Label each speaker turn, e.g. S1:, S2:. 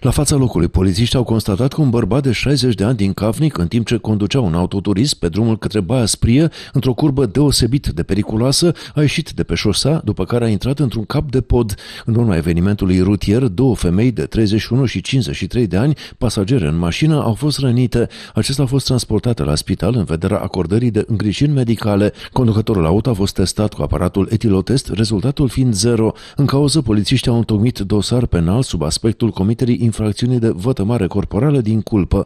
S1: La fața locului, polițiștii au constatat că un bărbat de 60 de ani din Cavnic, în timp ce conducea un autoturism pe drumul către Baia Sprie, într-o curbă deosebit de periculoasă, a ieșit de pe șosea, după care a intrat într-un cap de pod. În urma evenimentului rutier, două femei de 31 și 53 de ani, pasagere în mașină, au fost rănite. Acesta a fost transportat la spital în vederea acordării de îngrijiri medicale. Conducătorul auto a fost testat cu aparatul etilotest, rezultatul fiind zero. În cauză, polițiștii au întocmit dosar penal sub aspectul comiterii infracțiune de vătămare corporală din culpă,